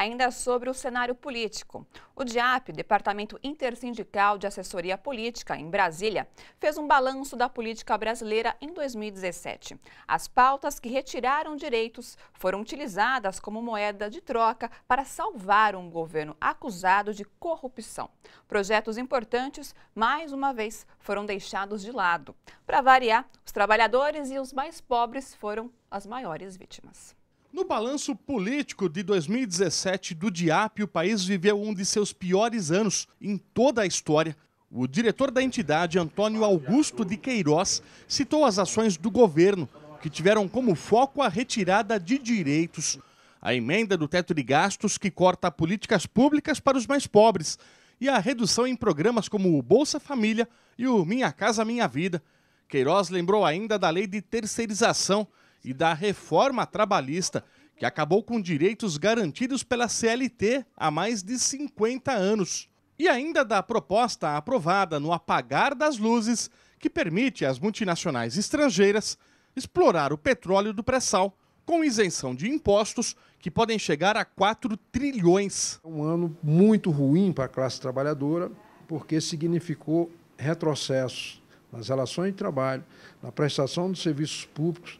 Ainda sobre o cenário político. O DIAP, Departamento Intersindical de Assessoria Política, em Brasília, fez um balanço da política brasileira em 2017. As pautas que retiraram direitos foram utilizadas como moeda de troca para salvar um governo acusado de corrupção. Projetos importantes, mais uma vez, foram deixados de lado. Para variar, os trabalhadores e os mais pobres foram as maiores vítimas. No balanço político de 2017 do DIAP, o país viveu um de seus piores anos em toda a história. O diretor da entidade, Antônio Augusto de Queiroz, citou as ações do governo, que tiveram como foco a retirada de direitos, a emenda do teto de gastos, que corta políticas públicas para os mais pobres, e a redução em programas como o Bolsa Família e o Minha Casa Minha Vida. Queiroz lembrou ainda da lei de terceirização e da reforma trabalhista, que acabou com direitos garantidos pela CLT há mais de 50 anos. E ainda da proposta aprovada no apagar das luzes, que permite às multinacionais estrangeiras explorar o petróleo do pré-sal com isenção de impostos que podem chegar a 4 trilhões. É um ano muito ruim para a classe trabalhadora, porque significou retrocessos nas relações de trabalho, na prestação de serviços públicos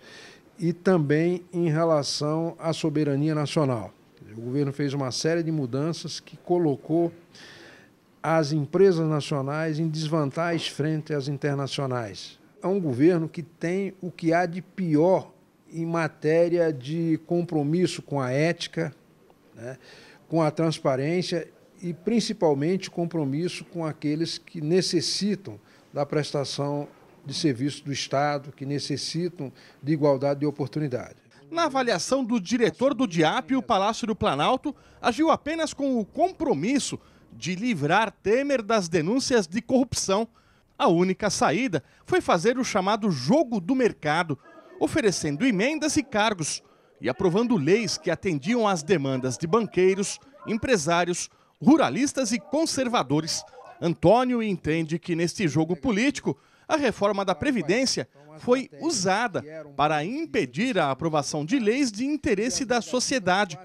e também em relação à soberania nacional. O governo fez uma série de mudanças que colocou as empresas nacionais em desvantagens frente às internacionais. É um governo que tem o que há de pior em matéria de compromisso com a ética, né, com a transparência e principalmente compromisso com aqueles que necessitam da prestação de serviços do Estado, que necessitam de igualdade de oportunidade. Na avaliação do diretor do DIAP, o Palácio do Planalto agiu apenas com o compromisso de livrar Temer das denúncias de corrupção. A única saída foi fazer o chamado jogo do mercado, oferecendo emendas e cargos e aprovando leis que atendiam às demandas de banqueiros, empresários, ruralistas e conservadores. Antônio entende que neste jogo político a reforma da Previdência foi usada para impedir a aprovação de leis de interesse da sociedade,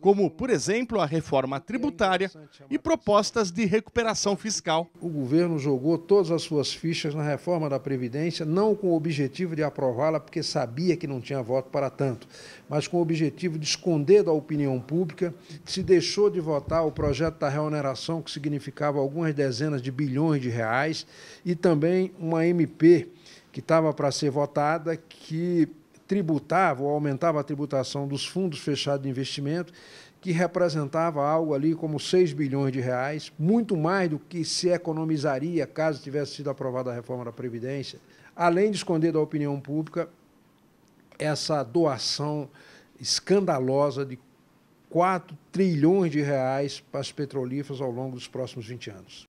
como, por exemplo, a reforma é tributária é e propostas de recuperação fiscal. O governo jogou todas as suas fichas na reforma da Previdência, não com o objetivo de aprová-la, porque sabia que não tinha voto para tanto, mas com o objetivo de esconder da opinião pública que se deixou de votar o projeto da reoneração, que significava algumas dezenas de bilhões de reais, e também uma MP que estava para ser votada, que tributava ou aumentava a tributação dos fundos fechados de investimento, que representava algo ali como 6 bilhões de reais, muito mais do que se economizaria caso tivesse sido aprovada a reforma da Previdência. Além de esconder da opinião pública essa doação escandalosa de 4 trilhões de reais para as petrolíferas ao longo dos próximos 20 anos.